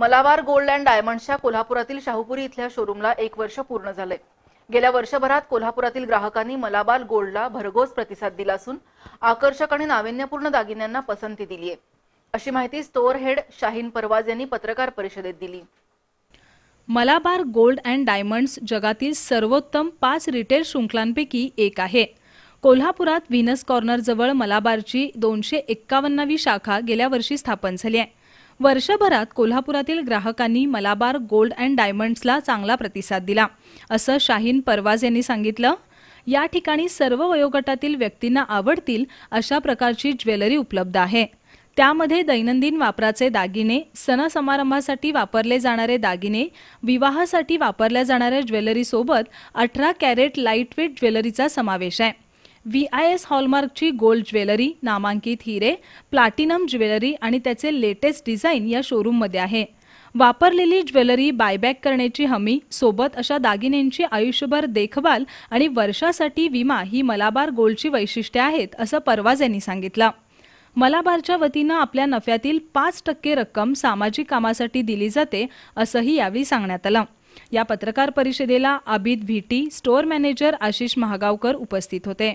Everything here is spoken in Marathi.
मलाबार गोल्ड अँड डायमंडच्या कोल्हापुरातील शाहूपुरी इथल्या शोरूमला एक वर्ष पूर्ण झालंय गेल्या वर्षभरात कोल्हापुरातील ग्राहकांनी मलाबार गोल्डला भरघोस प्रतिसाद दिला असून आकर्षक आणि नाविन्यपूर्ण दागिन्यांना पसंती दिली आहे अशी माहिती स्टोअर हेड शाहीन परवाज यांनी पत्रकार परिषदेत दिली मलाबार गोल्ड अँड डायमंड्स जगातील सर्वोत्तम पाच रिटेल शृंखलांपैकी एक आहे कोल्हापुरात व्हिनस कॉर्नरजवळ मलाबारची दोनशे एक्कावन्नावी शाखा गेल्या वर्षी स्थापन झाली आहे वर्षभरात कोल्हापुरातील ग्राहकांनी मलाबार गोल्ड अँड डायमंड्सला चांगला प्रतिसाद दिला असं शाहीन परवाज यांनी सांगितलं या ठिकाणी सर्व वयोगटातील व्यक्तींना आवडतील अशा प्रकारची ज्वेलरी उपलब्ध आहे त्यामध्ये दैनंदिन वापराचे दागिने सण समारंभासाठी वापरले जाणारे दागिने विवाहासाठी वापरल्या जाणाऱ्या ज्वेलरीसोबत अठरा कॅरेट लाईटवेट ज्वेलरीचा समावेश आहे व्ही आय एस हॉलमार्कची गोल्ड ज्वेलरी नामांकित हिरे प्लॅटिनम ज्वेलरी आणि त्याचे लेटेस्ट डिझाईन या शोरूममध्ये आहे वापरलेली ज्वेलरी बायबॅक करण्याची हमी सोबत अशा दागिन्यांची आयुष्यभर देखभाल आणि वर्षासाठी विमा ही मलाबार गोल्डची वैशिष्ट्ये आहेत असं परवाज यांनी सांगितलं मलाबारच्या वतीनं आपल्या नफ्यातील पाच टक्के रक्कम सामाजिक कामासाठी दिली जाते असंही यावेळी सांगण्यात आलं या पत्रकार परिषदेला अबिद व्हीटी स्टोअर मॅनेजर आशिष महागावकर उपस्थित होते